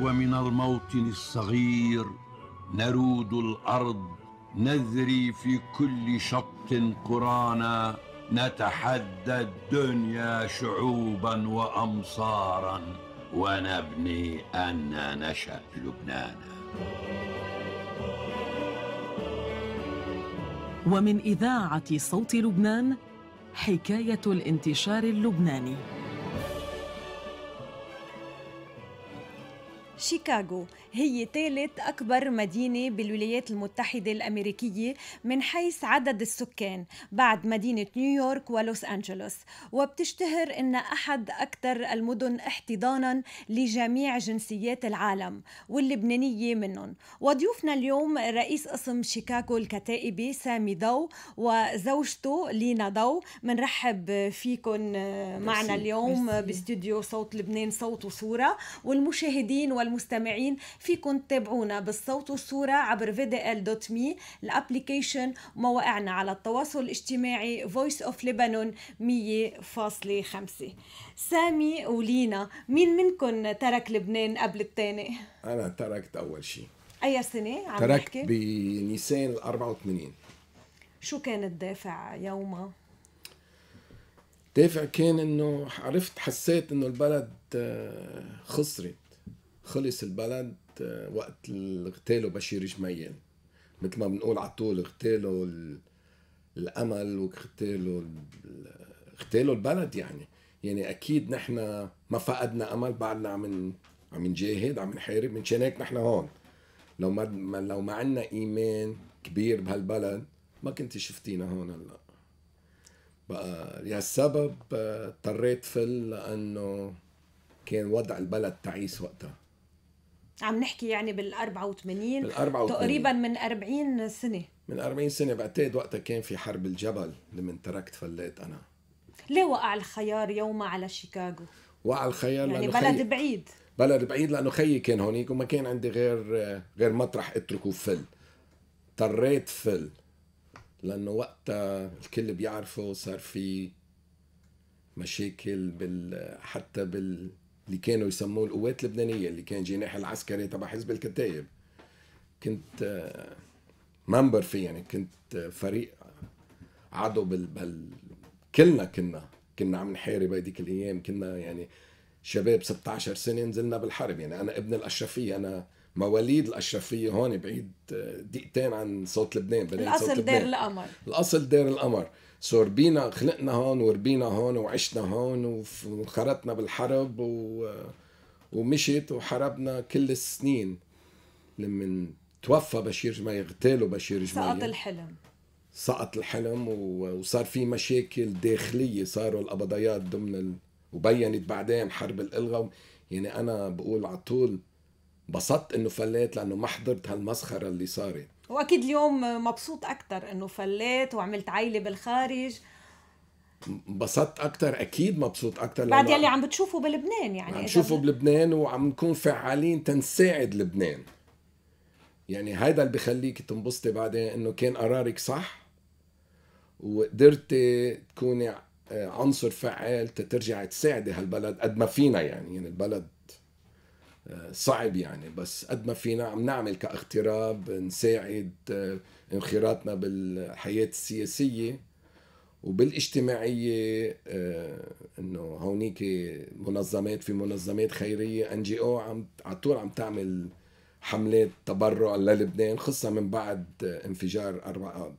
ومن الموطن الصغير نرود الارض نذري في كل شط قرانا نتحدى الدنيا شعوبا وامصارا ونبني ان نشا لبنانا ومن اذاعه صوت لبنان حكايه الانتشار اللبناني شيكاغو هي ثالث أكبر مدينة بالولايات المتحدة الأمريكية من حيث عدد السكان بعد مدينة نيويورك ولوس أنجلوس وبتشتهر إنها أحد أكثر المدن احتضانا لجميع جنسيات العالم واللبنانية منهم وضيوفنا اليوم رئيس قسم شيكاغو الكتائبي سامي ضو وزوجته لينا ضو منرحب فيكم آه، معنا اليوم باستديو صوت لبنان صوت وصورة والمشاهدين والمشاهدين مستمعين فيكم تتابعونا بالصوت والصورة عبر vdl.me الابليكيشن ومواقعنا على التواصل الاجتماعي Voice of Lebanon 100.5 سامي ولينا مين منكم ترك لبنان قبل الثاني؟ أنا تركت أول شيء أي سنة عم تركت نحكي؟ بنيسان 84 شو كان الدافع يومها؟ دافع كان انه عرفت حسيت انه البلد آه، خسرت خلص البلد آه، وقت اغتالوا بشير جميل مثل ما بنقول على طول اغتالوا الامل واغتالوا اغتالوا البلد يعني يعني اكيد نحن ما فقدنا امل بعدنا عم عم نجاهد عم نحارب منشان هيك نحن هون لو ما لو ما عندنا ايمان كبير بهالبلد ما كنت شفتينا هون هلا بقى لهالسبب آه، اضطريت فل لانه كان وضع البلد تعيس وقتها عم نحكي يعني بال 84 بال 84 تقريبا من 40 سنه من 40 سنه بعتقد وقتها كان في حرب الجبل لما تركت فليت انا ليه وقع الخيار يوم على شيكاغو؟ وقع الخيار يعني لأنه بلد خي... بعيد بلد بعيد لانه خيي كان هونيك وما كان عندي غير غير مطرح اتركه فل اضطريت فل لانه وقتها الكل بيعرفه صار في مشاكل بال حتى بال اللي كانوا يسموه القوات اللبنانيه اللي كان جناح العسكري تبع حزب الكتايب كنت ممبر آه، فيه يعني كنت آه، فريق عضو بال, بال... كلنا كنا كنا عم نحارب هيديك الايام كنا يعني شباب 16 سنه نزلنا بالحرب يعني انا ابن الاشرفيه انا مواليد الاشرفيه هون بعيد آه، دقيقتين عن صوت لبنان الاصل صوت لبنان الاصل دير القمر الاصل دير القمر سو ربينا خلقنا هون وربينا هون وعشنا هون وخرطنا بالحرب و... Uh, ومشيت وحاربنا كل السنين لما توفى بشير جميع اغتالوا بشير جميع سقط الحلم سقط الحلم uh, وصار في مشاكل داخليه صاروا القبضيات ضمن ال... وبينت بعدين حرب الالغام يعني انا بقول على طول انبسطت انه فليت لانه ما حضرت هالمسخره اللي صارت واكيد اليوم مبسوط اكثر انه فليت وعملت عائله بالخارج انبسطت اكثر اكيد مبسوط اكثر بعد يلي عم بتشوفه بلبنان يعني عم تشوفه بلبنان وعم نكون فعالين تنساعد لبنان يعني هيدا اللي بخليك تنبسطي بعدين انه كان قرارك صح وقدرتي تكوني آه، عنصر فعال تترجعي تساعدي هالبلد قد ما فينا يعني يعني البلد صعب يعني بس قد ما فينا عم نعمل كاغتراب نساعد آه، انخراطنا بالحياة السياسية وبالاجتماعية آه، انه هونيك منظمات في منظمات خيرية ان جي او عم على طول عم تعمل حملات تبرع للبنان خصها من بعد انفجار 4 اب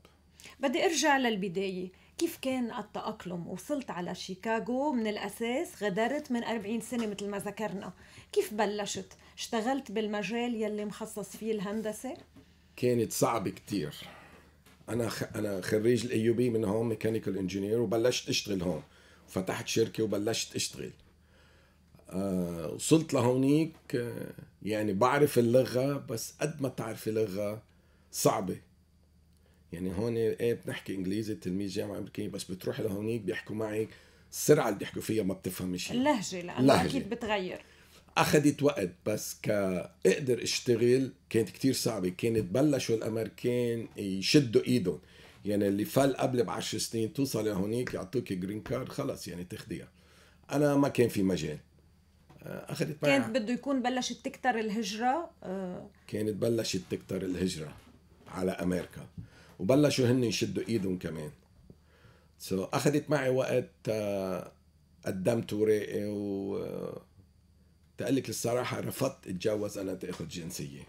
بدي ارجع للبدايه كيف كان التأقلم وصلت على شيكاغو من الأساس غادرت من 40 سنة مثل ما ذكرنا كيف بلشت اشتغلت بالمجال يلي مخصص فيه الهندسة كانت صعبة كتير أنا خ... أنا خريج الأيوبي من هون ميكانيكال انجينير وبلشت أشتغل هون فتحت شركة وبلشت أشتغل آه وصلت لهونيك آه، يعني بعرف اللغة بس قد ما تعرفي لغة صعبة يعني هون ايه, ايه بنحكي انجليزي تلميذ جامعه امريكيه بس بتروح لهونيك بيحكوا معك السرعه اللي بيحكوا فيها ما بتفهم شيء اللهجه لانه اكيد بتغير اخذت وقت بس كاقدر اشتغل كانت كتير صعبه كانت بلشوا الامريكان يشدوا ايدهم يعني اللي فل قبل بعشر سنين توصل لهونيك يعطوك جرين كارد خلص يعني تاخديها انا ما كان في مجال آه، اخذت معي كانت بده يكون بلشت تكتر الهجره آه. كانت بلشت تكتر الهجره على امريكا وبلشوا هن يشدوا ايدهم كمان سو so, اخذت معي وقت آه، قدمت ورقي و آه، تقلك الصراحة رفضت اتجوز انا تاخذ جنسية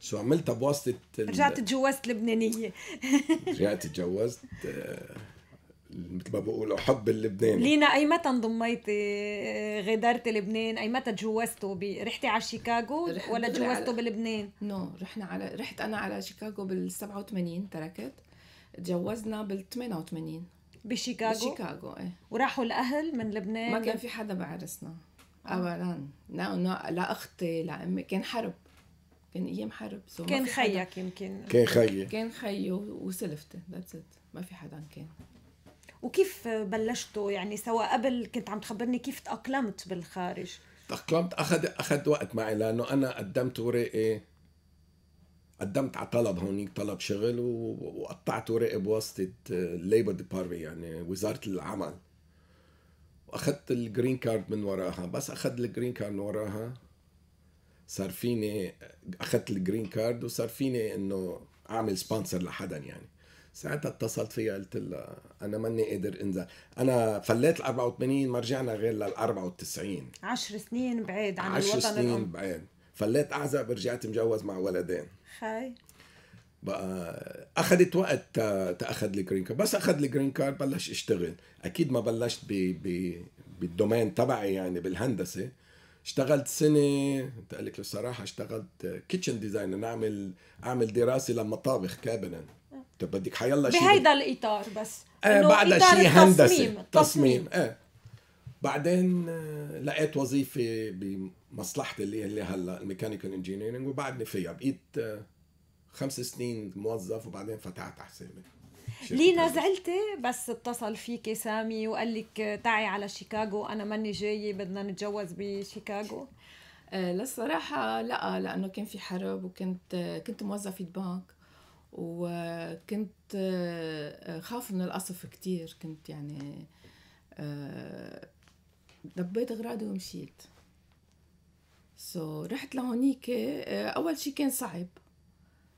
سو عملتها بواسطة رجعت تجوزت لبنانية رجعت تجوزت آه، مثل ما بقولوا حب اللبناني لينا اي متى انضميتي آه، غادرتي لبنان اي متى تجوزتوا رحتي على شيكاغو ولا تجوزتوا بلبنان نو no. رحنا على رحت انا على شيكاغو بال87 تركت تجوزنا بال88 بشيكاغو بشيكاغو ايه وراحوا الاهل من لبنان ما كان في حدا بعرسنا ابدا لا لا, لا اختي لا امي كان حرب كان ايام حرب كان خيك يمكن كان خيي كان خيي وسلفتي ذاتس ات ما في حدا كان وكيف بلشتوا يعني سواء قبل كنت عم تخبرني كيف تأقلمت بالخارج تأقلمت أخذ أخذ وقت معي لأنه أنا قدمت ورقي قدمت على طلب هونيك طلب شغل وقطعت ورقي بواسطة الليبر آه، ديبارتمنت يعني وزارة العمل واخذت الجرين كارد من وراها بس اخذت الجرين كارد من وراها صار فيني اخذت الجرين كارد وصار فيني انه اعمل سبونسر لحدا يعني ساعتها اتصلت فيها قلت لها انا ماني قادر انزل انا فليت ال 84 ما رجعنا غير لل 94 10 سنين بعيد عن الوطن 10 سنين الأم. بعيد فليت اعزب رجعت مجوز مع ولدين خي بقى اخذت وقت آه، تاخذ الجرين كارد بس اخذ الجرين كارد بلش اشتغل اكيد ما بلشت ب ب بالدومين تبعي يعني بالهندسه اشتغلت سنه تقلك لك الصراحه اشتغلت كيتشن ديزاينر نعمل اعمل دراسه لمطابخ كابنن طب بدك حيلا شيء بهيدا الاطار بس آه بعد شيء هندسي تصميم, تصميم. آه. بعدين آه، لقيت وظيفه بمصلحتي اللي هي هلا الميكانيكال انجينيرنج وبعدني فيها بقيت آه، خمس سنين موظف وبعدين فتحت حسابي لينا زعلتي بس اتصل فيك سامي وقال لك تعي على شيكاغو انا ماني جايه بدنا نتجوز بشيكاغو آه، للصراحة لا لأنه كان في حرب وكنت كنت موظفة بنك وكنت آه، خاف من القصف كتير كنت يعني دبيت آه، اغراضي ومشيت سو so, رحت لهونيك آه، اول شي كان صعب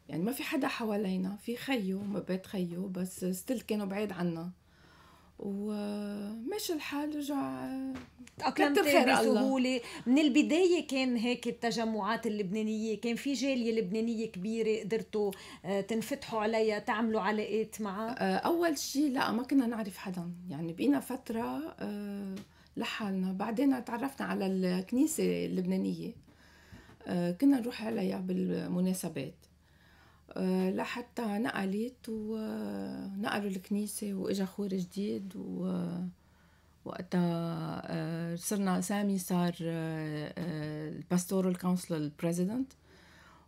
يعني ما في حدا حوالينا في خيو بيت خيو بس ستيل كانوا بعيد عنا وماشي الحال رجع تأقلمت بسهولة من البداية كان هيك التجمعات اللبنانية كان في جالية لبنانية كبيرة قدرتوا آه، تنفتحوا عليها تعملوا علاقات معها آه، أول شيء لا ما كنا نعرف حدا يعني بقينا فترة آه، لحالنا بعدين تعرفنا على الكنيسة اللبنانية كنا نروح عليها بالمناسبات آه، لحتى نقلت ونقلوا آه، الكنيسة وإجا خور جديد و آه، وقتها صرنا سامي صار الباستورال كونسل البريزيدنت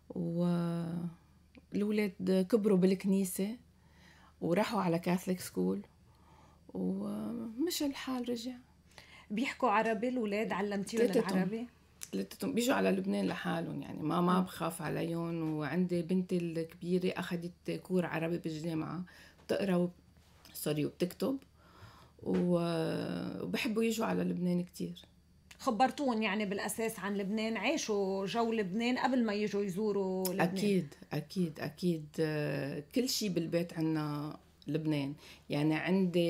والولاد كبروا بالكنيسة وراحوا على كاثوليك سكول ومشى الحال رجع بيحكوا عربي الولاد علمتيهم العربي؟ ثلاثتهم بيجوا على لبنان لحالهم يعني ما ما بخاف عليهم وعندي بنتي الكبيرة أخذت كور عربي بالجامعة بتقرا وب... سوري وبتكتب وبحبوا يجوا على لبنان كثير خبرتون يعني بالاساس عن لبنان عاشوا جو لبنان قبل ما يجوا يزوروا لبنان اكيد اكيد اكيد كل شيء بالبيت عنا لبنان يعني عندي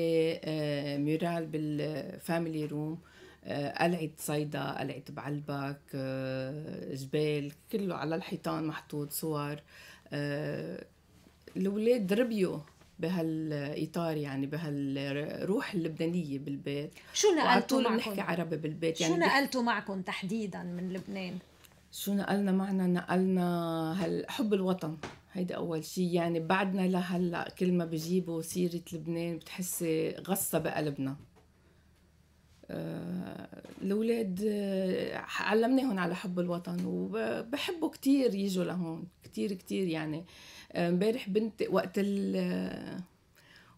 ميرال بالفاميلي روم آه، قلعة صيدا قلعة بعلبك آه، جبال كله على الحيطان محطوط صور آه، الأولاد ربيوا بهالاطار يعني بهالروح اللبنانيه بالبيت شو نقلتوا معكم نحكي عربي بالبيت يعني شو نقلتوا معكم تحديدا من لبنان شو نقلنا معنا نقلنا حب الوطن هيدا اول شيء يعني بعدنا لهلا كل ما بجيبوا سيره لبنان بتحسي غصه بقلبنا آه، الاولاد آه، علمناهم على حب الوطن وبحبوا كتير يجوا لهون كتير كتير يعني آه، امبارح بنتي وقت ال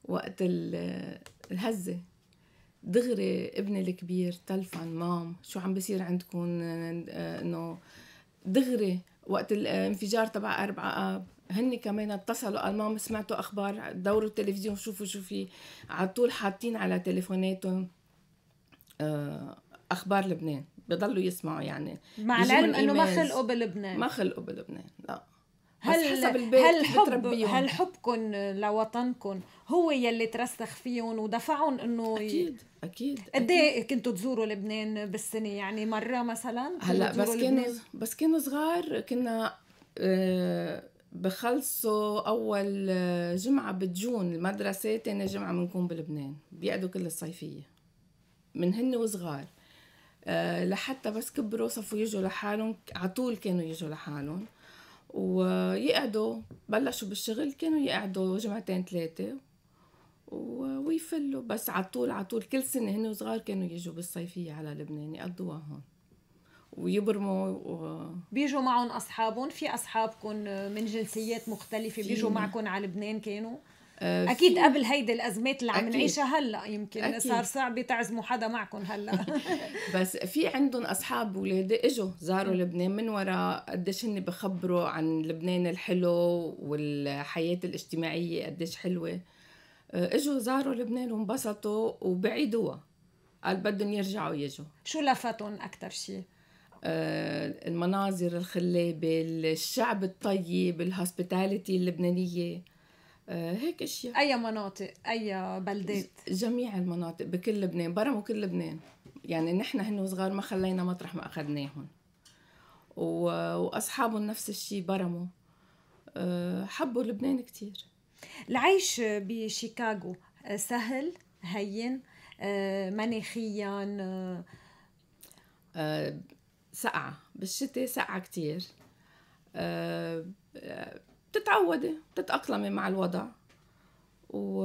وقت ال الهزه دغري ابني الكبير تلفن مام شو عم بصير عندكم انه دغري وقت الانفجار تبع أربعة اب هن كمان اتصلوا قال مام سمعتوا اخبار دوروا التلفزيون شوفوا شو في على طول حاطين على تليفوناتهم اخبار لبنان بضلوا يسمعوا يعني مع العلم انه ما خلقوا بلبنان ما خلقوا بلبنان لا هل حسب البيت هل حب هل حبكم لوطنكم هو يلي ترسخ فيهم ودفعهم انه اكيد اكيد قد ايه كنتوا تزوروا لبنان بالسنه يعني مره مثلا هلا بس كانوا بس كانوا صغار كنا آه، بخلصوا اول آه، جمعه بتجون المدرسه ثاني جمعه بنكون بلبنان بيقعدوا كل الصيفيه من هن وصغار أه لحتى بس كبروا صفوا يجوا لحالهم على طول كانوا يجوا لحالهم ويقعدوا بلشوا بالشغل كانوا يقعدوا جمعتين ثلاثة ويفلوا بس على طول على طول كل سنة هن وصغار كانوا يجوا بالصيفية على لبنان يقضوها هون ويبرموا و... بيجوا معهم اصحابهم في اصحابكم من جنسيات مختلفه بيجوا معكم على لبنان كانوا آه، اكيد قبل هيدي الازمات اللي عم نعيشها هلا يمكن أكيد. صار صعب تعزموا حدا معكم هلا بس في عندهم اصحاب ولادي اجوا زاروا لبنان من وراء قديش هن بخبروا عن لبنان الحلو والحياه الاجتماعيه قديش حلوه آه، اجوا زاروا لبنان وانبسطوا وبعيدوها قال بدهم يرجعوا يجوا شو لفتهم اكثر شيء؟ آه، المناظر الخلابة الشعب الطيب الهوسبيتاليتي اللبنانية آه، هيك اشياء اي مناطق اي بلدات جميع المناطق بكل لبنان برم وكل لبنان يعني نحن هن صغار ما خلينا مطرح ما اخذناهم واصحابهم نفس الشيء برموا آه، حبوا لبنان كثير العيش بشيكاغو آه، سهل هين مناخيا سقعة بالشتاء سقعة كثير بتتعودي بتتأقلمي مع الوضع و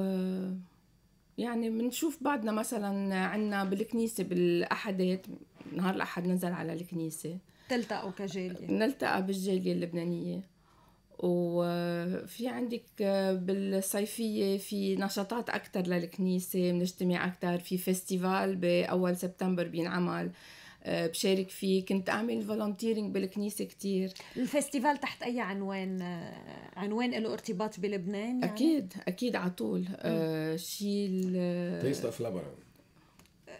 يعني بنشوف بعدنا مثلا عنا بالكنيسة بالأحدات نهار الأحد ننزل على الكنيسة تلتقوا كجالية نلتقى بالجالية اللبنانية وفي عندك بالصيفية في نشاطات اكثر للكنيسة بنجتمع اكثر في فيستيفال بأول سبتمبر بينعمل آه، بشارك فيه كنت اعمل فولنتيرنج بالكنيسه كثير الفستيفال تحت اي عنوان آه، عنوان له ارتباط بلبنان يعني؟ اكيد اكيد على طول آه شيء تيست اوف لبنان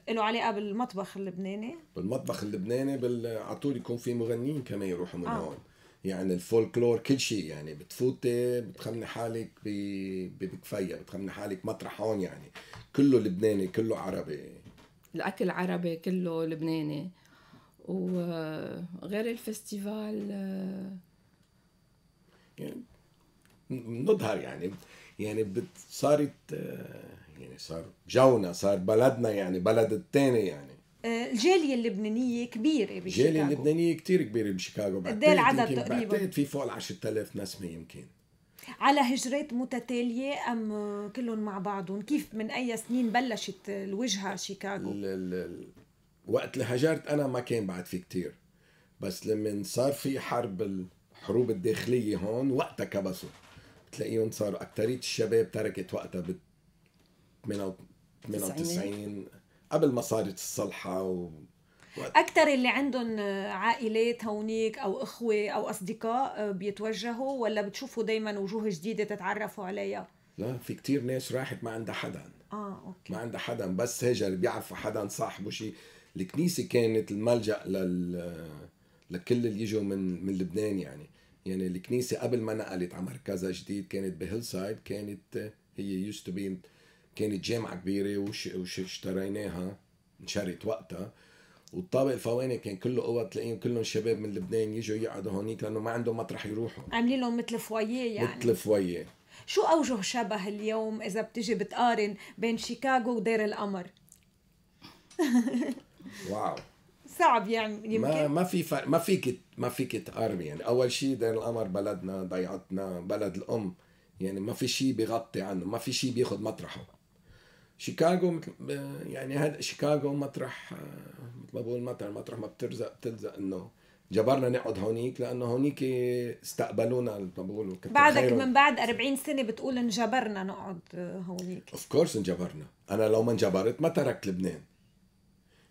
له علاقه بالمطبخ اللبناني بالمطبخ اللبناني على طول يكون في مغنيين كمان يروحوا من آه. هون يعني الفولكلور كل شيء يعني بتفوتي بتخمني حالك بكفية بتخمني حالك مطرح هون يعني كله لبناني كله عربي الأكل عربي كله لبناني وغير الفستيفال آه، يعني بنظهر يعني يعني صارت آه، يعني صار جونا صار بلدنا يعني بلد الثاني يعني آه، الجاليه اللبنانيه كبيره بشيكاغو الجاليه اللبنانيه كثير كبيره بشيكاغو قد ايه العدد تقريبا؟ بعتقد في فوق ال 10000 نسمه يمكن على هجرات متتاليه ام كلهم مع بعضهم كيف من اي سنين بلشت الوجهه شيكاغو ال ال وقت اللي هجرت انا ما كان بعد في كتير بس لما صار في حرب الحروب الداخليه هون وقتها كبسوا بتلاقيهم صاروا اكثريه الشباب تركت وقتها ب 98 قبل ما صارت الصلحه و اكثر اللي عندهم عائلات هونيك او اخوه او اصدقاء بيتوجهوا ولا بتشوفوا دائما وجوه جديده تتعرفوا عليها لا في كتير ناس راحت ما عندها حدا اه اوكي ما عندها حدا بس هاجر بيعرف حدا صاحبه شيء الكنيسه كانت الملجا لل لكل اللي يجوا من من لبنان يعني يعني الكنيسه قبل ما نقلت على مركزها جديد كانت بهيل سايد كانت هي يوست تو بي كانت جامعه كبيره واشتريناها نشرت وقتها والطابق الفواني كان كله قوة تلاقيهم كلهم شباب من لبنان يجوا يقعدوا هونيك لانه ما عندهم مطرح يروحوا عاملين لهم مثل فوايه يعني مثل فوايه شو اوجه شبه اليوم اذا بتجي بتقارن بين شيكاغو ودير القمر واو صعب يعني يمكن ما ما في فرق ما فيك ما فيك تقارني يعني اول شيء دير القمر بلدنا ضيعتنا بلد الام يعني ما في شيء بيغطي عنه ما في شيء بياخذ مطرحه شيكاغو مثل يعني هذا شيكاغو مطرح آه، مثل ما بقول مطرح مطرح ما بترزق بتلزق انه جبرنا نقعد هونيك لانه هونيك استقبلونا مثل ما بقولوا بعدك من بعد 40 سنه بتقول انجبرنا نقعد آه، هونيك اوف كورس انجبرنا انا لو ما انجبرت ما تركت لبنان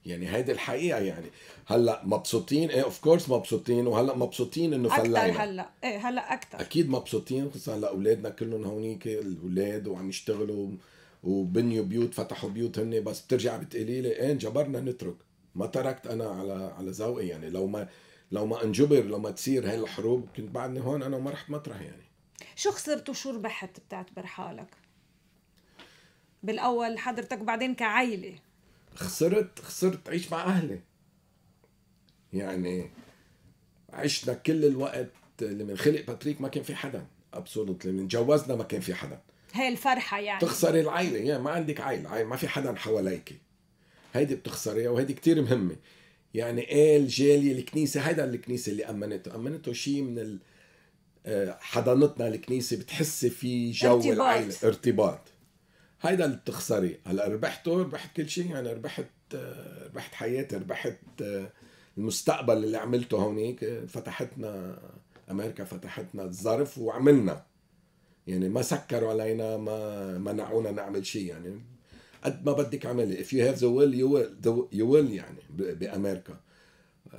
يعني هيدي الحقيقه يعني هلا مبسوطين ايه اوف كورس مبسوطين وهلا مبسوطين انه فلعنا اكثر هلا ايه هلا اكثر اكيد مبسوطين خصوصا هلا اولادنا كلهم هونيك الاولاد وعم يشتغلوا وبنيوا بيوت فتحوا بيوت هن بس بترجع بتقولي لي ايه انجبرنا نترك ما تركت انا على على ذوقي يعني لو ما لو ما انجبر لو ما تصير هاي الحروب كنت بعدني هون انا ما رحت مطرح يعني شو خسرت وشو ربحت بتعتبر حالك؟ بالاول حضرتك بعدين كعائله خسرت خسرت عيش مع اهلي يعني عشنا كل الوقت اللي من خلق باتريك ما كان في حدا ابسولوتلي من جوزنا ما كان في حدا هي الفرحه يعني تخسري العيله يعني ما عندك عيله, ما في حدا حواليك هيدي بتخسريها وهيدي كتير مهمه يعني ايه الجاليه الكنيسه هيدا الكنيسه اللي امنته امنته شيء من ال... آه، حضانتنا الكنيسه بتحسي في جو ارتباط. العيله ارتباط هيدا اللي بتخسري هلا ربحته ربحت كل شيء يعني ربحت آه، ربحت حياتي ربحت آه، المستقبل اللي عملته هونيك فتحتنا امريكا فتحتنا الظرف وعملنا يعني ما سكروا علينا ما منعونا نعمل شيء يعني قد ما بدك اعملي if you have the will you will you will يعني بامريكا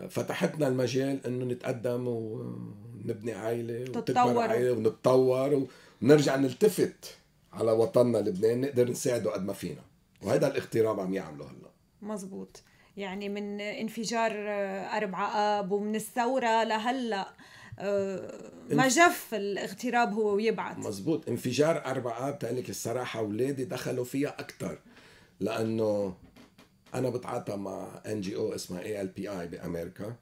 فتحتنا المجال انه نتقدم ونبني عائله وتتطور عائله ونتطور ونرجع نلتفت على وطننا لبنان نقدر نساعده قد ما فينا وهذا الاغتراب عم يعمله هلا مزبوط يعني من انفجار 4 اب ومن الثوره لهلا آه، ما جف الاغتراب هو ويبعث مزبوط انفجار أربعة بتقلك الصراحة أولادي دخلوا فيها أكثر لأنه أنا بتعاطى مع ان جي او اسمها اي ال بي اي بأمريكا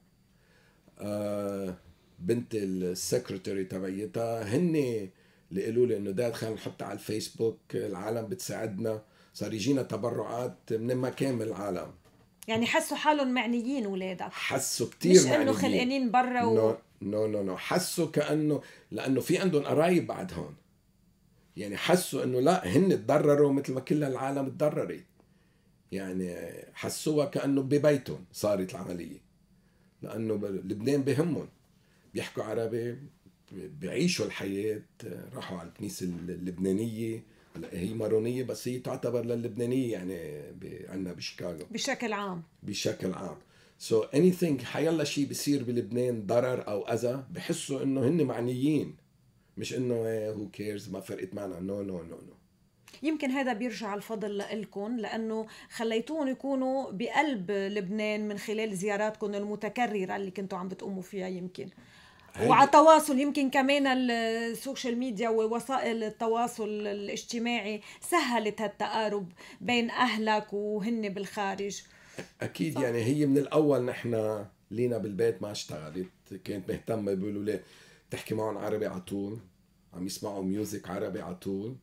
آه، بنت السكرتري تبعيتها هن اللي قالوا لي انه داد خلينا نحطها على الفيسبوك العالم بتساعدنا صار يجينا تبرعات من كامل العالم يعني حسوا حالهم معنيين ولادك حسوا كثير معنيين مش انه خلقانين برا و... نو نو نو حسوا كانه لانه في عندهم قرايب بعد هون يعني حسوا انه لا هن تضرروا مثل ما كل العالم تضررت يعني حسوها كانه ببيتهم صارت العمليه لانه لبنان بهمهم بيحكوا عربي بيعيشوا الحياه راحوا على الكنيسه اللبنانيه هي مارونيه بس هي تعتبر للبنانيه يعني عندنا بشيكاغو بشكل عام بشكل عام سو so ثينك حيلا شيء بيصير بلبنان ضرر او اذى بحسوا انه هن معنيين مش انه هو إيه، كيرز ما فرقت معنا نو نو نو نو يمكن هذا بيرجع الفضل لكم لأنه خليتوهم يكونوا بقلب لبنان من خلال زياراتكم المتكررة اللي كنتوا عم بتقوموا فيها يمكن وعلى تواصل يمكن كمان السوشيال ميديا ووسائل التواصل الاجتماعي سهلت هالتقارب بين أهلك وهن بالخارج اكيد صح. يعني هي من الاول نحن لينا بالبيت ما اشتغلت كانت مهتمه بالاولاد تحكي معهم عربي على طول عم يسمعوا ميوزك عربي على طول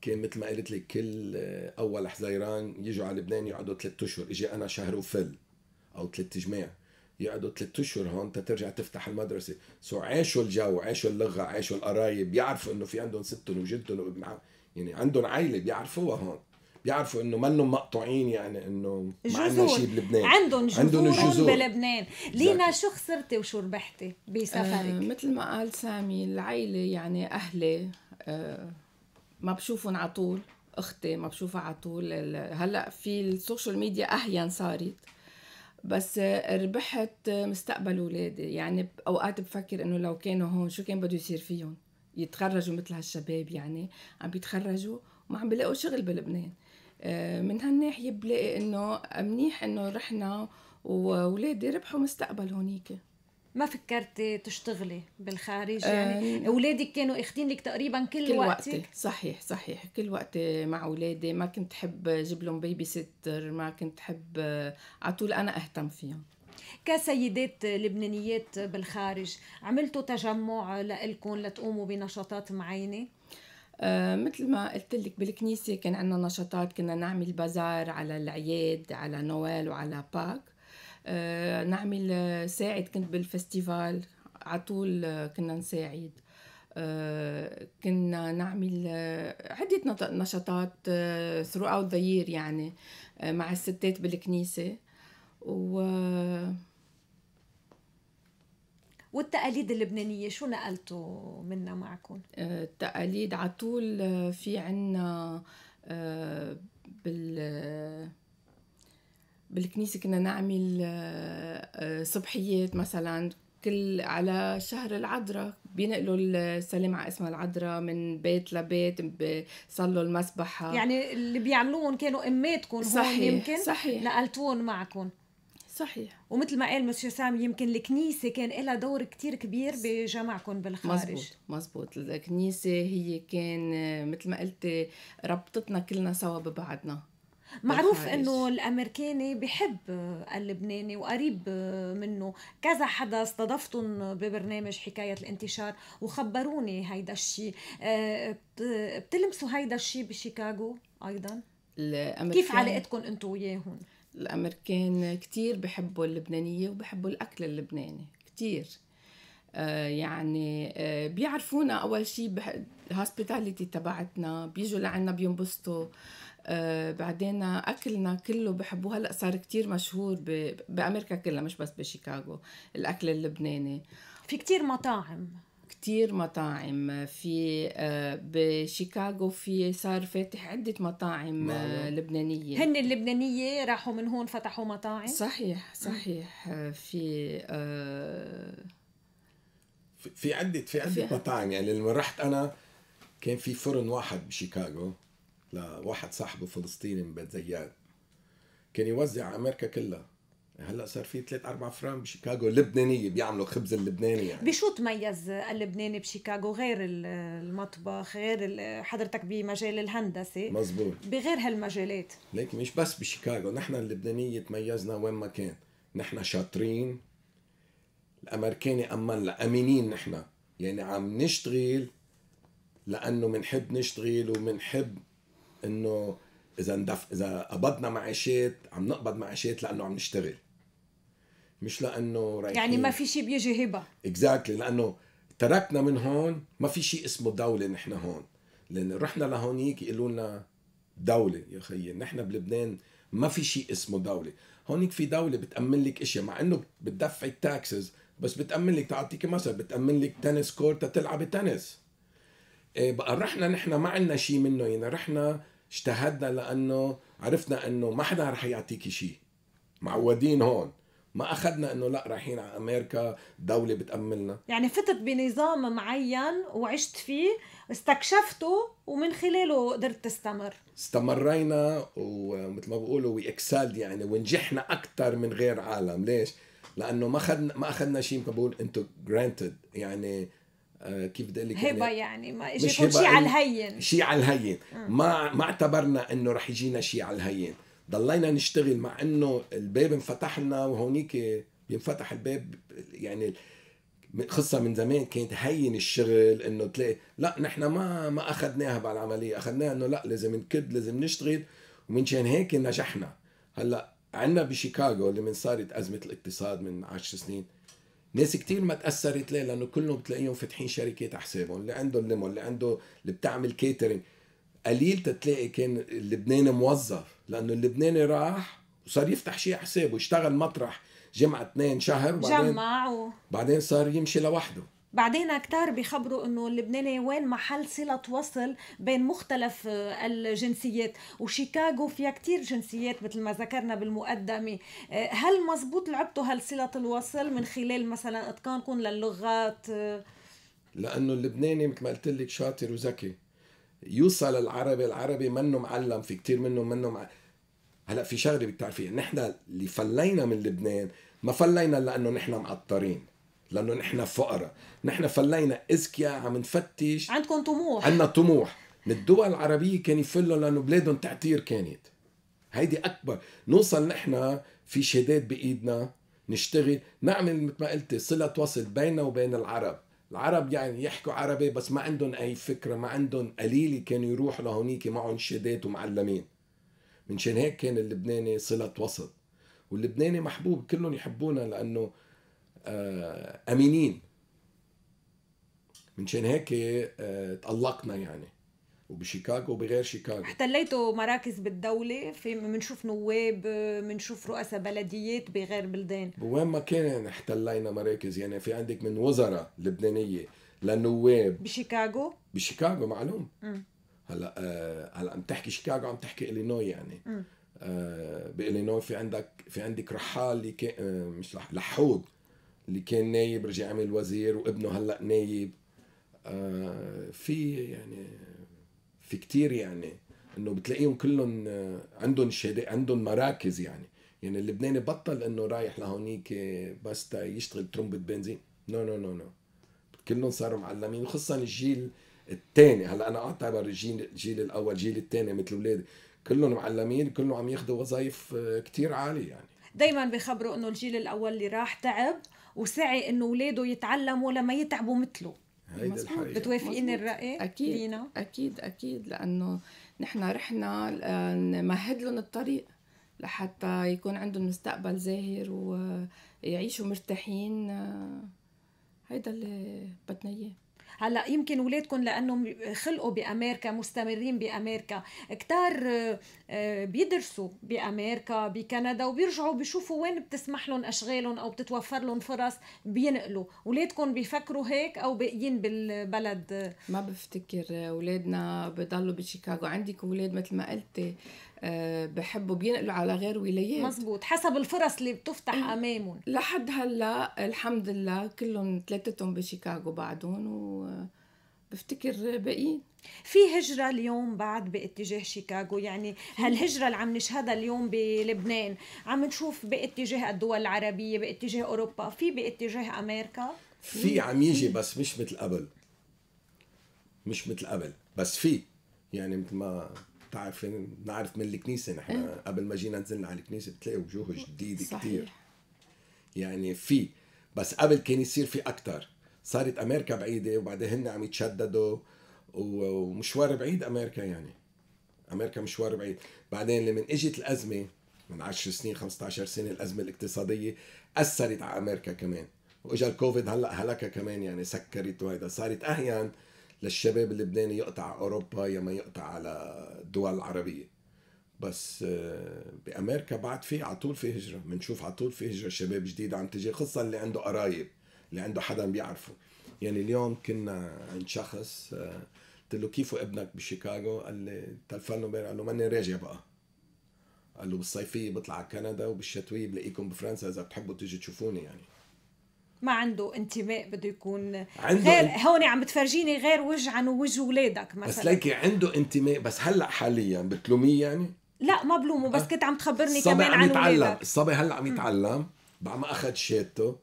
كان مثل ما قلت لك كل اول حزيران يجوا على لبنان يقعدوا ثلاثة اشهر اجي انا شهر وفل او ثلاث جماع يقعدوا ثلاثة اشهر هون ترجع تفتح المدرسه سو عاشوا الجو عاشوا اللغه عاشوا القرايب بيعرفوا انه في عندهم ستهم وجدتهم يعني عندهم عائله بيعرفوها هون بيعرفوا انه منهم مقطوعين يعني انه ما عندنا شيء بلبنان عندهم جذور عندهم جذور بلبنان لينا شو خسرتي وشو ربحتي بسفرك؟ آه مثل ما قال سامي العيله يعني اهلي آه ما بشوفهم على طول اختي ما بشوفها على طول هلا في السوشيال ميديا اهين صارت بس ربحت مستقبل اولادي يعني اوقات بفكر انه لو كانوا هون شو كان بده يصير فيهم يتخرجوا مثل هالشباب يعني عم بيتخرجوا وما عم بيلاقوا شغل بلبنان آه، من هالناحيه بلاقي انه منيح انه رحنا واولادي ربحوا مستقبل هونيك ما فكرتي تشتغلي بالخارج يعني آه، اولادك كانوا اخذين لك تقريبا كل, كل وقتك وقتي. صحيح صحيح كل وقتي مع اولادي ما كنت حب اجيب لهم بيبي ستر ما كنت حب آه، على طول انا اهتم فيهم كسيدات لبنانيات بالخارج عملتوا تجمع لإلكم لتقوموا بنشاطات معينه آه، مثل ما قلت لك بالكنيسة كان عندنا نشاطات كنا نعمل بازار على العياد على نوال وعلى باك آه، نعمل آه، ساعد كنت بالفستيفال على طول كنا نساعد كنا نعمل عدة نشاطات ثرو اوت year يعني مع الستات بالكنيسة و والتقاليد اللبنانية شو نقلتوا منا معكم؟ آه، التقاليد على طول آه، في عنا آه، بال بالكنيسة كنا نعمل صبحيات مثلا كل على شهر العذراء بينقلوا السلام على اسمها العذراء من بيت لبيت بيصلوا المسبحة يعني اللي بيعملوهم كانوا اماتكم هون يمكن صحيح نقلتوهم معكم صحيح ومثل ما قال مسيو سامي يمكن الكنيسة كان لها دور كتير كبير بجمعكم بالخارج مزبوط مزبوط الكنيسة هي كان آه، مثل ما قلت ربطتنا كلنا سوا ببعضنا معروف انه الامريكاني بحب آه، اللبناني وقريب آه، منه كذا حدا استضفتهم ببرنامج حكايه الانتشار وخبروني هيدا الشيء بتلمسوا هيدا الشيء بشيكاغو ايضا كيف علاقتكم انتم وياهم الأمريكان كتير بحبوا اللبنانية وبحبوا الأكل اللبناني كتير آه، يعني آه، بيعرفونا اول شيء الهوسبيتاليتي تبعتنا بيجوا لعنا بينبسطوا آه، بعدين اكلنا كله بحبوه هلا صار كتير مشهور بامريكا كلها مش بس بشيكاغو الاكل اللبناني في كتير مطاعم كتير مطاعم في آه، بشيكاغو في صار فاتح عدة مطاعم آه، لبنانية هن اللبنانية راحوا من هون فتحوا مطاعم صحيح صحيح في آه، في عدة في عدة مطاعم يعني لما رحت أنا كان في فرن واحد بشيكاغو لواحد صاحبه فلسطيني من بيت زياد كان يوزع أمريكا كلها هلا صار في ثلاث اربع فران بشيكاغو لبنانيه بيعملوا خبز اللبناني يعني بشو تميز اللبناني بشيكاغو غير المطبخ غير حضرتك بمجال الهندسه مزبوط بغير هالمجالات ليك مش بس بشيكاغو نحن اللبنانيه تميزنا وين ما كان نحن شاطرين الامريكاني امن امينين نحن يعني عم نشتغل لانه بنحب نشتغل وبنحب انه اذا اذا قبضنا معاشات عم نقبض معاشات لانه عم نشتغل مش لانه رايحين يعني ما في شيء بيجي هبه اكزاكتلي exactly. لانه تركنا من هون ما في شيء اسمه دوله نحن هون لان رحنا لهونيك يقولوا لنا دوله يا خيي نحن بلبنان ما في شيء اسمه دوله هونيك في دوله بتامن لك اشياء مع انه بتدفع التاكسز بس بتامن لك تعطيك مثلا بتامن لك تنس كورت تلعبي تنس إيه بقى رحنا نحن ما عندنا شيء منه يعني رحنا اجتهدنا لانه عرفنا انه ما حدا رح يعطيك شيء معودين هون ما اخذنا انه لا رايحين على امريكا دوله بتاملنا يعني فتت بنظام معين وعشت فيه استكشفته ومن خلاله قدرت تستمر استمرينا ومثل ما بقولوا وي اكسلد يعني ونجحنا اكثر من غير عالم ليش لانه ما اخذنا ما اخذنا شيء بقول انتو جرانتد يعني آه، كيف بدي اقول لك هبه يعني, يعني، ما اجيكم شيء على الهين شيء على الهين آه. ما ما اعتبرنا انه رح يجينا شيء على الهين ضلينا نشتغل مع انه الباب انفتح لنا وهونيك بينفتح الباب يعني خصة من زمان كانت هين الشغل انه تلاقي لا نحن ما ما اخذناها بهالعمليه اخذناها انه لا لازم نكد لازم نشتغل ومنشان هيك نجحنا هلا عندنا بشيكاغو اللي من صارت ازمه الاقتصاد من 10 سنين ناس كتير ما تاثرت ليه لانه كلهم بتلاقيهم فاتحين شركات على حسابهم اللي عندهم الليمون اللي عنده اللي بتعمل كيترينج قليل تتلاقي كان اللبناني موظف لانه اللبناني راح وصار يفتح شيء حسابه اشتغل مطرح جمع اثنين شهر وبعدين جمع و... بعدين صار يمشي لوحده بعدين كتار بيخبروا انه اللبناني وين محل صلة وصل بين مختلف آه، الجنسيات وشيكاغو فيها كتير جنسيات مثل ما ذكرنا بالمقدمة آه، هل مزبوط لعبتوا هالصلة الوصل من خلال مثلا اتقانكم للغات آه، لانه اللبناني مثل ما قلت لك شاطر وذكي يوصل العربي العربي منه معلم في كتير منه منه مع... هلا في شغله بتعرفيها نحن اللي فلينا من لبنان ما فلينا لانه نحن معطرين لانه نحن فقراء نحن فلينا اذكياء عم نفتش عندكم طموح عندنا طموح من الدول العربيه كان يفلوا لانه بلادهم تعتير كانت هيدي اكبر نوصل نحن في شهادات بايدنا نشتغل نعمل مثل ما قلت صله وصل بيننا وبين العرب العرب يعني يحكوا عربي بس ما عندهم اي فكره ما عندهم قليل كانوا يروحوا لهونيك معهم شادات ومعلمين منشان هيك كان اللبناني صله وسط واللبناني محبوب كلهم يحبونا لانه آه، امينين منشان هيك آه، تألقنا يعني وبشيكاغو وبغير شيكاغو احتليتوا مراكز بالدولة في منشوف نواب منشوف رؤساء بلديات بغير بلدان وين ما كان احتلينا مراكز يعني في عندك من وزراء لبنانية لنواب بشيكاغو بشيكاغو معلوم م. هلا آه هلا عم تحكي شيكاغو عم تحكي الينوي يعني آه بالينوي في عندك في عندك رحال اللي كان آه مش لح... لحود اللي كان نايب رجع عمل وزير وابنه هلا نايب آه في يعني في كتير يعني انه بتلاقيهم كلهم آه، عندهم شركة عندهم مراكز يعني يعني اللبناني بطل انه رايح لهونيك آه، بس تا يشتغل ترمبة بنزين نو نو نو نو كلهم صاروا معلمين وخصوصا الجيل الثاني هلا انا اعتبر الجيل الجيل الاول الجيل الثاني مثل اولادي كلهم معلمين كلهم عم ياخذوا وظائف آه، كتير عاليه يعني دائما بخبروا انه الجيل الاول اللي راح تعب وسعي انه اولاده يتعلموا لما يتعبوا مثله هيدي الحقيقه بتوافقين الراي اكيد لينا؟ اكيد اكيد لانه نحن رحنا نمهد لهم الطريق لحتى يكون عندهم مستقبل زاهر ويعيشوا مرتاحين هيدا اللي بدنا اياه هلا يمكن اولادكم لانهم خلقوا بامريكا مستمرين بامريكا كتار آه، آه، بيدرسوا بامريكا بكندا وبيرجعوا بيشوفوا وين بتسمح لهم اشغالهم او بتتوفر لهم فرص بينقلوا اولادكم بيفكروا هيك او باقيين بالبلد ما بفتكر اولادنا آه، بضلوا بشيكاغو عندك اولاد مثل ما قلتي آه، بحبوا بينقلوا على غير ولايات مزبوط حسب الفرص اللي بتفتح إيه. امامهم لحد هلا الحمد لله كلهم ثلاثتهم بشيكاغو بعدهم وبفتكر باقيين في هجرة اليوم بعد باتجاه شيكاغو يعني هالهجرة اللي عم نشهدها اليوم بلبنان عم نشوف باتجاه الدول العربية باتجاه أوروبا في باتجاه أمريكا في عم يجي بس مش مثل قبل مش مثل قبل بس في يعني مثل ما بتعرفين يعني بنعرف من الكنيسه نحن إيه. قبل ما جينا نزلنا على الكنيسه بتلاقي وجوه جديده صحيح. كتير يعني في بس قبل كان يصير في اكثر صارت امريكا بعيده وبعدين هن عم يتشددوا ومشوار بعيد امريكا يعني امريكا مشوار بعيد بعدين لما اجت الازمه من 10 سنين 15 سنه الازمه الاقتصاديه اثرت على امريكا كمان واجا الكوفيد هلا هلكها كمان يعني سكرت وهيدا صارت اهين للشباب اللبناني يقطع اوروبا يا ما يقطع على الدول العربيه بس آه، بامريكا بعد في على طول في هجره بنشوف على طول في هجره شباب جديد عم تجي خصوصا اللي عنده قرايب اللي عنده حدا بيعرفه يعني اليوم كنا عند شخص آه، قلت له كيف ابنك بشيكاغو قال لي تلفنوا بين قال له ماني راجع بقى قال له بالصيفيه بطلع على كندا وبالشتويه بلاقيكم بفرنسا اذا بتحبوا تيجي تشوفوني يعني ما عنده انتماء بده يكون عنده غير انت... هون عم بتفرجيني غير وجه عن وجه اولادك مثلا بس ليكي عنده انتماء بس هلا حاليا بتلوميه يعني؟ لا ما بلومه بس كنت عم تخبرني كمان عن يتعلم الصبي هلا عم يتعلم بعد ما اخذ شهادته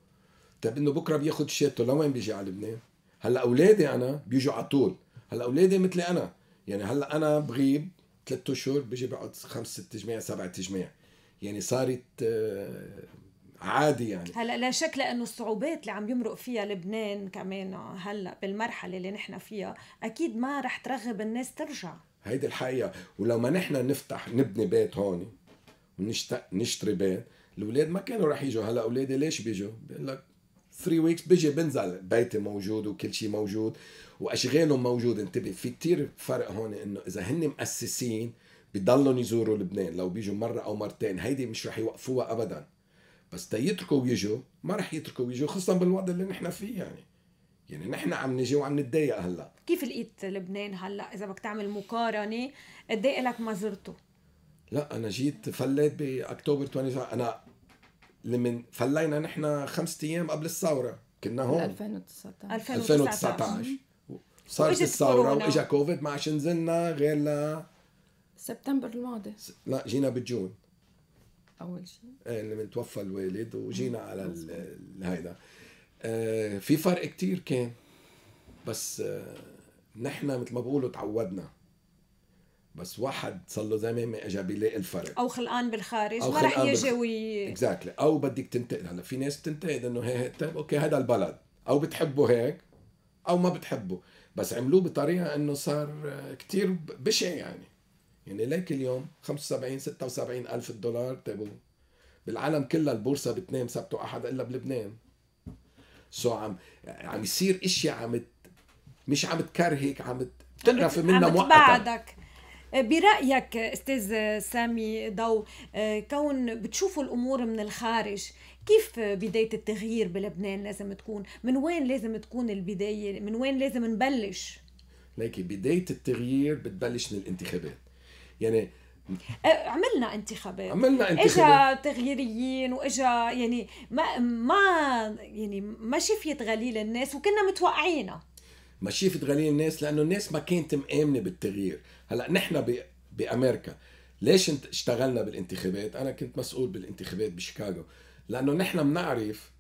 طيب انه بكره بياخذ شهادته لوين بيجي على لبنان؟ هلا اولادي انا بيجوا على طول هلا اولادي مثلي انا يعني هلا انا بغيب ثلاث اشهر بيجي بقعد خمس ست جميع سبعة جميع يعني صارت آه، عادي يعني هلا لا شك لانه الصعوبات اللي عم يمرق فيها لبنان كمان هلا بالمرحله اللي نحن فيها اكيد ما رح ترغب الناس ترجع هيدي الحقيقه ولو ما نحن نفتح نبني بيت هون ونشتري نشتري بيت الاولاد ما كانوا رح يجوا هلا اولادي ليش بيجوا بيقول لك 3 ويكس بيجي بنزل بيتي موجود وكل شيء موجود واشغالهم موجود انتبه في كتير فرق هون انه اذا هن مؤسسين بضلهم يزوروا لبنان لو بيجوا مره او مرتين هيدي مش رح يوقفوها ابدا بس تا يتركوا ويجوا ما رح يتركوا ويجوا خصوصا بالوضع اللي نحن فيه يعني يعني نحن عم نجي وعم نتضايق هلا كيف لقيت لبنان هلا اذا بدك تعمل مقارنه قد ايه لك ما زرته لا انا جيت فليت باكتوبر 20 انا لمن فلينا نحن خمسة ايام قبل الثوره كنا هون 2019 2019 صارت الثوره واجا كوفيد ما عادش نزلنا غير ل سبتمبر الماضي لا جينا بجون اول شيء آه، لما توفى الوالد وجينا على هيدا آه، في فرق كتير كان بس آه، نحن مثل ما بقولوا تعودنا بس واحد صار له زمان ما اجى بيلاقي الفرق او خلقان بالخارج أو ما رح يجي وي اكزاكتلي او بدك تنتقد هلا في ناس بتنتقد انه هي طيب اوكي هذا البلد او بتحبه هيك او ما بتحبه بس عملوه بطريقه انه صار كتير بشع يعني يعني ليك اليوم 75 76 ألف دولار تابو بالعالم كلها البورصة بتنام سبت وأحد إلا بلبنان سو عم عم يصير اشياء عم مش عم تكرهك عم تقرف منها موقتك برأيك أستاذ سامي ضو كون بتشوفوا الأمور من الخارج كيف بداية التغيير بلبنان لازم تكون من وين لازم تكون البداية من وين لازم نبلش ليكي بداية التغيير بتبلش من الانتخابات يعني أه، عملنا انتخابات عملنا انتخابات اجا تغييريين واجا يعني ما ما يعني ما شفيت غليل الناس وكنا متوقعينها ما شفت غليل الناس لانه الناس ما كانت مآمنه بالتغيير هلا نحن بامريكا ليش اشتغلنا بالانتخابات انا كنت مسؤول بالانتخابات بشيكاغو لانه نحن بنعرف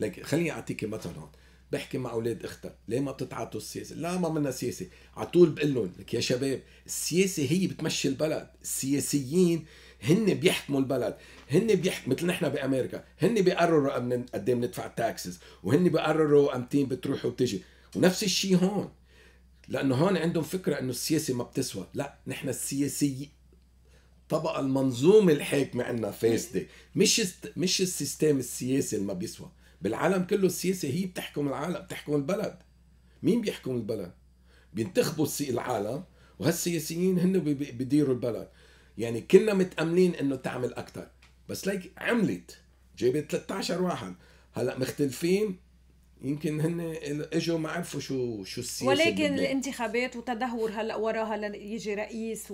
لك خليني اعطيك مثلا هون بحكي مع اولاد اختها ليه ما بتتعاطوا السياسه لا ما منا سياسه على طول بقول لهم لك يا شباب السياسه هي بتمشي البلد السياسيين هن بيحكموا البلد هن بيحكموا مثل نحن بامريكا هن بيقرروا قد إيه ندفع تاكسز وهن بيقرروا امتين بتروح وبتجي ونفس الشيء هون لانه هون عندهم فكره انه السياسه ما بتسوى لا نحن السياسي الطبقه المنظومه الحاكمه عندنا فاسده مش مش السيستم السياسي اللي ما بيسوى بالعالم كله السياسه هي بتحكم العالم بتحكم البلد مين بيحكم البلد بينتخبوا العالم وهالسياسيين هن بيديروا البلد يعني كنا متاملين انه تعمل اكثر بس ليك عملت جابت 13 واحد هلا مختلفين يمكن هن اجوا ما عرفوا شو شو السياسه ولكن بالبناء. الانتخابات وتدهور هلا وراها ليجي رئيس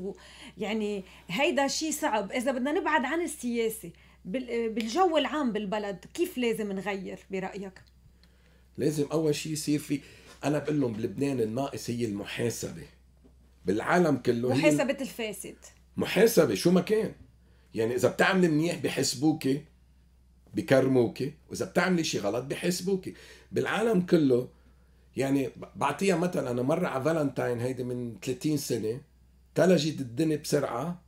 ويعني هيدا شيء صعب اذا بدنا نبعد عن السياسه بالجو العام بالبلد كيف لازم نغير برايك لازم اول شيء يصير في انا بقول لهم بلبنان الناقص هي المحاسبه بالعالم كله محاسبه هي... الفاسد محاسبه شو ما كان يعني اذا بتعمل منيح بحسبوك بكرموك واذا بتعملي شيء غلط بحسبوك بالعالم كله يعني بعطيها مثلا انا مره على فالنتاين هيدي من 30 سنه تلجت الدنيا بسرعه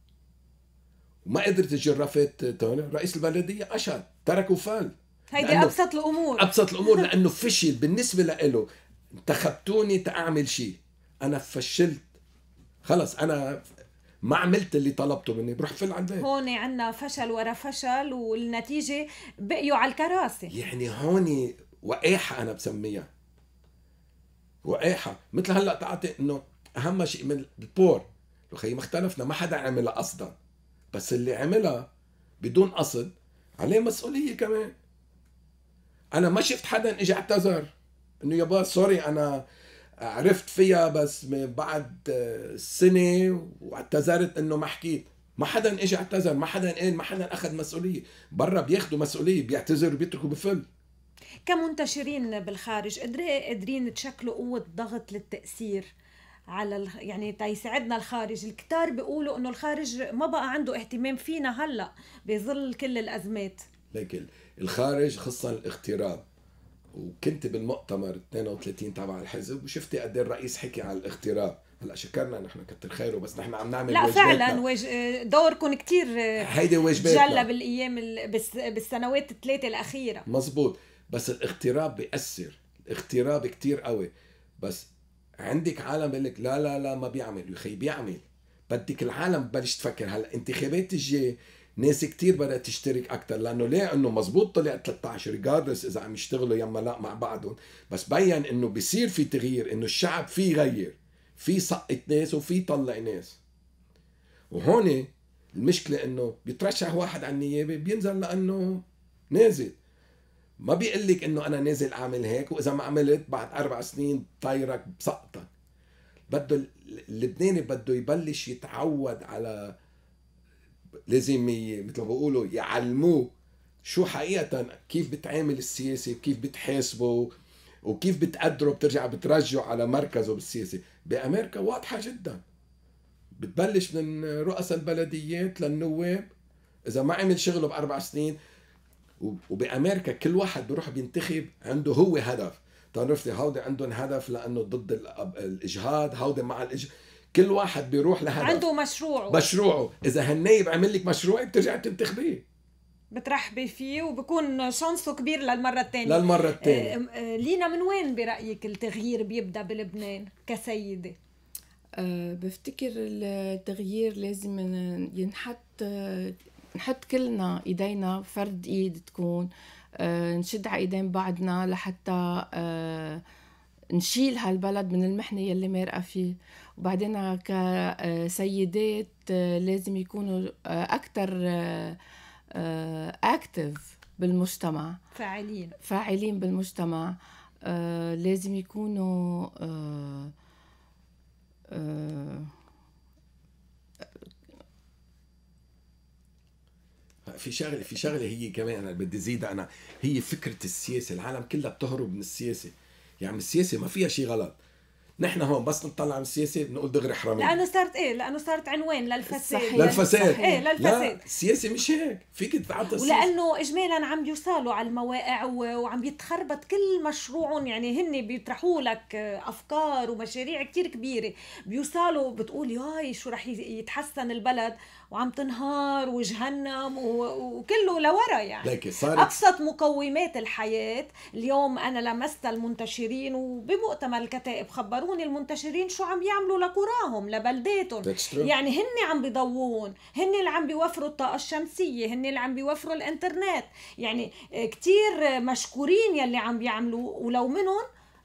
ما قدرت جرفت رئيس البلديه اشد ترك وفال هيدي ابسط الامور ابسط الامور لانه فشل بالنسبه لإله انتخبتوني تاعمل شيء انا فشلت خلص انا ما عملت اللي طلبته مني بروح فل على البيت هون عندنا فشل ورا فشل والنتيجه بقيوا على الكراسي يعني هون وقاحه انا بسميها وقاحه مثل هلا تعطي انه اهم شيء من البور لو خيي ما اختلفنا ما حدا عملها قصدا بس اللي عملها بدون قصد عليه مسؤوليه كمان انا ما شفت حدا اجى اعتذر انه يابا سوري انا عرفت فيها بس من بعد آه، سنه واعتذرت انه ما حكيت ما حدا اجى اعتذر ما حدا قال ما حدا اخذ مسؤوليه برا بياخذوا مسؤوليه بيعتذروا بيتركوا بفل كمنتشرين بالخارج قادرين تشكلوا قوه ضغط للتاثير على ال... يعني تيساعدنا الخارج الكتار بيقولوا انه الخارج ما بقى عنده اهتمام فينا هلا بظل كل الازمات لكن الخارج خصوصا الاغتراب وكنت بالمؤتمر 32 تبع الحزب وشفتي قد إيه الرئيس حكي عن الاغتراب هلا شكرنا نحن كتر خيره بس نحن عم نعمل لا واجباتنا. فعلا واج... دوركم كثير آه، هيدي واجباتنا جلى بالايام ال... بس... بالسنوات الثلاثه الاخيره مزبوط بس الاغتراب بياثر الاغتراب كتير قوي بس عندك عالم بيقول لك لا لا لا ما بيعمل يا اخي بيعمل بدك العالم تبلش تفكر هلا انتخابات الجاي ناس كتير بدها تشترك اكثر لانه ليه انه مزبوط طلع 13 ريجاردس اذا عم يشتغلوا يما لا مع بعضهم بس بين انه بصير في تغيير انه الشعب في يغير في سقط ناس وفي طلع ناس وهون المشكله انه بيترشح واحد على النيابه بينزل لانه نازل ما بيقول لك انه انا نازل اعمل هيك واذا ما عملت بعد اربع سنين طايرك بسقطك بده اللبناني بده يبلش يتعود على لازم ي... مثل ما بقولوا يعلموه شو حقيقة كيف بتعامل السياسي وكيف بتحاسبه وكيف بتقدره بترجع بترجعه على مركزه بالسياسي بأمريكا واضحة جدا بتبلش من رؤساء البلديات للنواب إذا ما عمل شغله بأربع سنين وبامريكا كل واحد بيروح بينتخب عنده هو هدف تعرفتي طيب هودي عندهم هدف لانه ضد الاجهاض هودي مع الإج... كل واحد بيروح لهدف عنده مشروعه مشروعه اذا هالنايب عمل لك مشروع بترجع بتنتخبيه بترحبي فيه وبكون شانسه كبير للمره الثانيه للمره آه، الثانيه آه، لينا من وين برايك التغيير بيبدا بلبنان كسيده أه بفتكر التغيير لازم ينحط آه، نحط كلنا ايدينا فرد ايد تكون آه، نشد على ايدين بعضنا لحتى آه، نشيل هالبلد من المحنة يلي مرقة فيه وبعدين كسيدات آه، لازم يكونوا أكتر أكتف بالمجتمع فاعلين فاعلين بالمجتمع لازم يكونوا في شغله في شغله هي كمان انا بدي زيد انا هي فكره السياسه العالم كلها بتهرب من السياسه يعني السياسه ما فيها شيء غلط نحن هون بس نطلع من السياسه بنقول دغري حرامي لانه صارت ايه لانه صارت عنوان للفساد للفساد ايه للفساد لا السياسه مش هيك فيك السياسه ولانه اجمالا عم يوصلوا على المواقع وعم يتخربط كل مشروعهم يعني هن بيطرحوا لك افكار ومشاريع كتير كبيره بيوصلوا بتقول ياي شو رح يتحسن البلد وعم تنهار وجهنم وكله لورا يعني لكن صارت ابسط مقومات الحياه اليوم انا لمست المنتشرين وبمؤتمر الكتائب خبروني المنتشرين شو عم يعملوا لقراهم لبلداتهم يعني هن عم بيضوون هن اللي عم بيوفروا الطاقه الشمسيه هن اللي عم بيوفروا الانترنت يعني كتير مشكورين يلي عم بيعملوا ولو منهم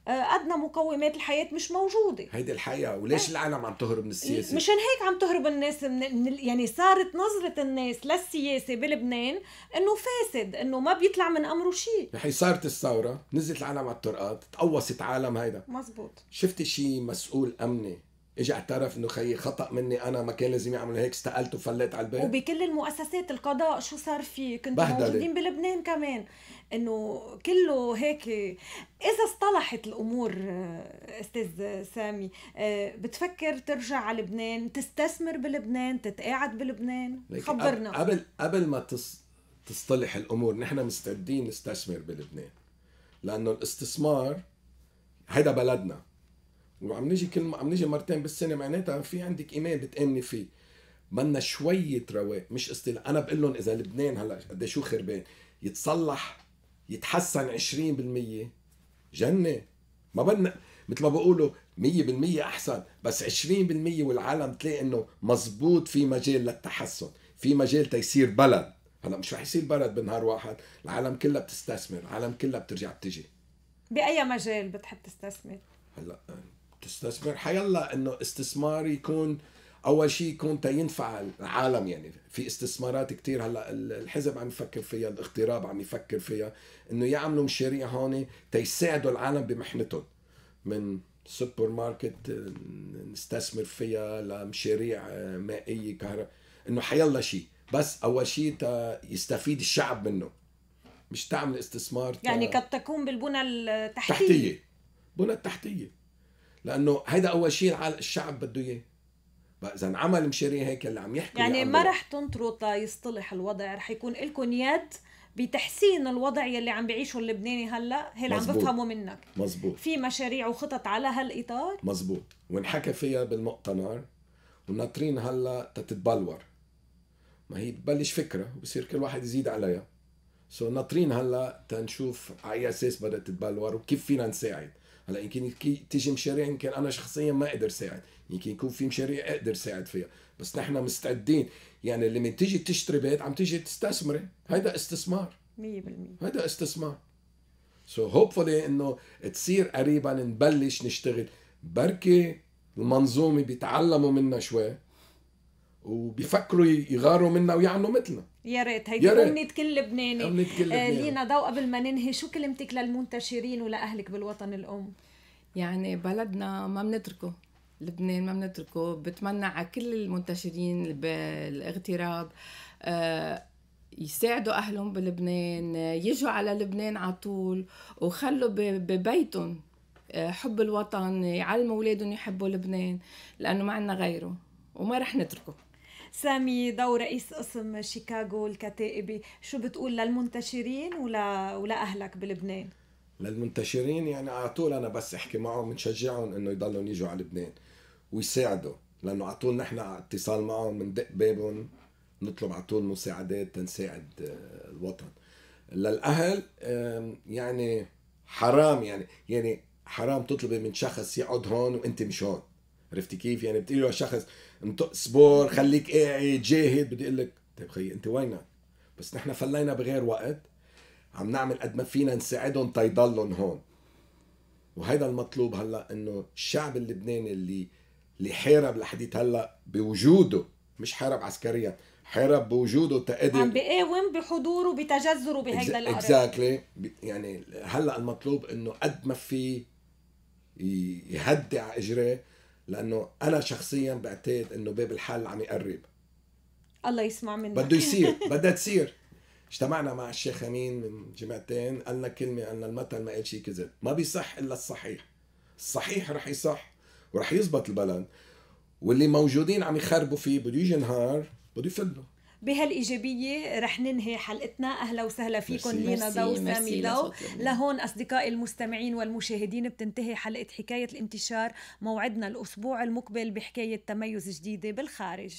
آه، ادنى مقومات الحياه مش موجوده هيدي الحقيقه وليش آه. العالم عم تهرب من السياسه مشان هيك عم تهرب الناس من يعني صارت نظره الناس للسياسه بلبنان انه فاسد انه ما بيطلع من امره شيء رح صارت الثوره نزلت العالم على الطرقات تقوصت عالم هيدا مزبوط شفتي شيء مسؤول امني اجى اعترف انه خيي خطا مني انا ما كان لازم يعمل هيك استقلت وفليت على البيت وبكل المؤسسات القضاء شو صار فيه كنتوا موجودين بلبنان كمان انه كله هيك اذا اصطلحت الامور استاذ سامي آه، بتفكر ترجع على لبنان تستثمر بلبنان تتقاعد بلبنان خبرنا قبل قبل ما تص تصطلح الامور نحن مستعدين نستثمر بلبنان لانه الاستثمار هيدا بلدنا وعم نجي كل عم نجي مرتين بالسنه معناتها في عندك ايمان بتامني فيه بدنا شويه رواق مش استيل انا بقول لهم اذا لبنان هلا قد شو خربان يتصلح يتحسن 20% جنه ما بدنا مثل ما بقولوا 100% احسن بس 20% والعالم تلاقي انه مزبوط في مجال للتحسن في مجال تيصير بلد هلا مش رح يصير بلد بنهار واحد العالم كلها بتستثمر العالم كلها بترجع بتجي باي مجال بتحب تستثمر هلا آه. تستثمر حيلا انه استثمار يكون اول شيء يكون تينفع العالم يعني في استثمارات كتير هلا الحزب عم يفكر فيها الاغتراب عم يفكر فيها انه يعملوا مشاريع هون تيساعدوا العالم بمحنتهم من سوبر ماركت نستثمر فيها لمشاريع آه، مائيه كهرباء انه حيلا شيء بس اول شيء يستفيد الشعب منه مش تعمل استثمار يعني قد تكون بالبنى التحتيه التحتيه بنى التحتيه لانه هيدا اول شيء الشعب بده اياه اذا انعمل مشاريع هيك اللي عم يحكي يعني ما رح تنطروا يصطلح الوضع رح يكون لكم يد بتحسين الوضع يلي عم بيعيشه اللبناني هلا هي اللي عم بفهمه منك مزبوط في مشاريع وخطط على هالاطار مزبوط ونحكى فيها بالمؤتمر وناطرين هلا تتبلور ما هي بتبلش فكره بصير كل واحد يزيد عليها سو so ناطرين هلا تنشوف على اي اساس بدها تتبلور وكيف فينا نساعد هلا يمكن تيجي مشاريع يمكن انا شخصيا ما اقدر ساعد يمكن يكون في مشاريع اقدر ساعد فيها بس نحن مستعدين يعني لما تيجي تشتري بيت عم تيجي تستثمري هذا استثمار 100% هذا استثمار سو so هوبفولي انه تصير قريبا نبلش نشتغل بركي المنظومه بيتعلموا منا شوي وبيفكروا يغاروا منا ويعملوا مثلنا يا ريت هيدي أمنية كل لبناني أمنية كل آه، لبناني لينا ضوء قبل ما ننهي شو كلمتك للمنتشرين ولأهلك بالوطن الأم؟ يعني بلدنا ما بنتركه لبنان ما بنتركه بتمنى على كل المنتشرين بالاغتراب آه، يساعدوا اهلهم بلبنان آه، يجوا على لبنان على طول وخلوا ببيتهم حب الوطن يعلموا اولادهم يحبوا لبنان لانه ما عندنا غيره وما رح نتركه سامي ضو رئيس قسم شيكاغو الكتائبي شو بتقول للمنتشرين ولا ولاهلك بلبنان للمنتشرين يعني على طول انا بس احكي معهم بنشجعهم انه يضلوا يجوا على لبنان ويساعدوا لانه على طول نحن اتصال معهم بندق بابهم نطلب على طول مساعدات تنساعد آه، الوطن للاهل يعني حرام يعني يعني حرام تطلبي من شخص يقعد هون وانت مش هون عرفتي كيف يعني بتقولي له شخص اصبر خليك قاعد جاهد بدي اقول لك طيب خيي انت وينك؟ بس نحن فلينا بغير وقت عم نعمل قد ما فينا نساعدهم تيضلهم هون وهيدا المطلوب هلا انه الشعب اللبناني اللي اللي حارب لحديت هلا بوجوده مش حارب عسكريا حارب بوجوده تقدر عم بيقاوم بحضوره بتجذره بهيدا الارض اكزاكتلي يعني هلا المطلوب انه قد ما في يهدي على اجريه لانه انا شخصيا بعتقد انه باب الحل عم يقرب الله يسمع منك بده يصير بدها تصير اجتمعنا مع الشيخ امين من جمعتين قالنا كلمه قالنا المثل ما قال شيء كذب ما بيصح الا الصحيح الصحيح رح يصح ورح يزبط البلد واللي موجودين عم يخربوا فيه بده يجي نهار بده يفلوا بهالايجابيه رح ننهي حلقتنا اهلا وسهلا فيكم لينا ضو سامي ضو لهون اصدقائي المستمعين والمشاهدين بتنتهي حلقه حكايه الانتشار موعدنا الاسبوع المقبل بحكايه تميز جديده بالخارج